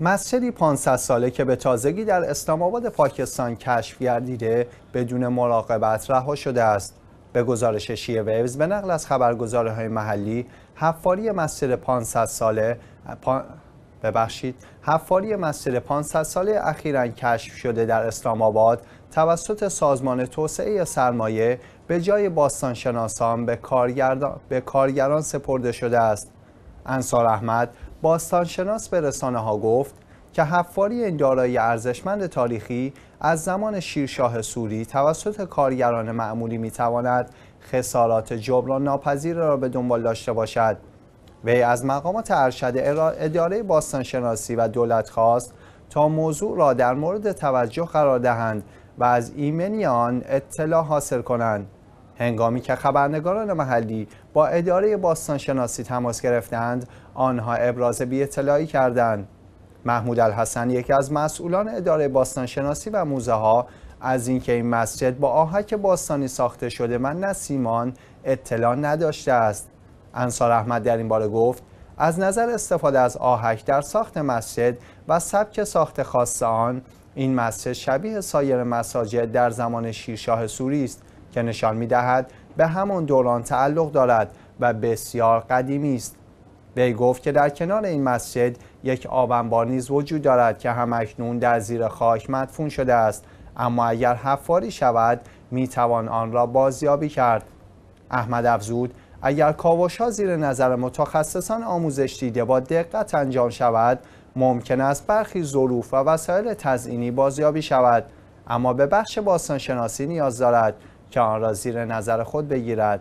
مسجدی 500 ساله که به تازگی در اسلام آباد پاکستان کشف گردیده بدون مراقبت رها شده است به گزارش شی ویوز به نقل از های محلی حفاری مسجد 500 ساله پا... ببخشید حفاری مسجد 500 ساله اخیرا کشف شده در اسلام آباد توسط سازمان توسعه سرمایه به جای باستانشناسان به کارگران سپرده شده است انصار احمد باستانشناس به رسانه ها گفت که حفاری این دارایی ارزشمند تاریخی از زمان شیرشاه سوری توسط کارگران معمولی میتواند خسارات جبران ناپذیر را به دنبال داشته باشد وی از مقامات ارشد اداره باستانشناسی و دولت خواست تا موضوع را در مورد توجه قرار دهند و از ایمنیان اطلاع حاصل کنند هنگامی که خبرنگاران محلی با اداره باستانشناسی تماس گرفتند آنها ابراز بی اطلاعی کردند محمود الحسن یکی از مسئولان اداره باستانشناسی و موزه ها از اینکه این مسجد با آهک باستانی ساخته شده من نسیمان اطلاع نداشته است انصار احمد در این باره گفت از نظر استفاده از آهک در ساخت مسجد و سبک ساخت خاص آن این مسجد شبیه سایر مساجد در زمان شیرشاه سوری است که نشان می دهد به همان دوران تعلق دارد و بسیار قدیمی است وی گفت که در کنار این مسجد یک آبنبار نیز وجود دارد که اکنون در زیر خاک مدفون شده است اما اگر حفاری شود می توان آن را بازیابی کرد احمد افزود اگر ها زیر نظر متخصصان آموزش دیده با دقت انجام شود ممکن است برخی ظروف و وسایل تزئینی بازیابی شود اما به بخش باستانشناسی نیاز دارد که آن را زیر نظر خود بگیرد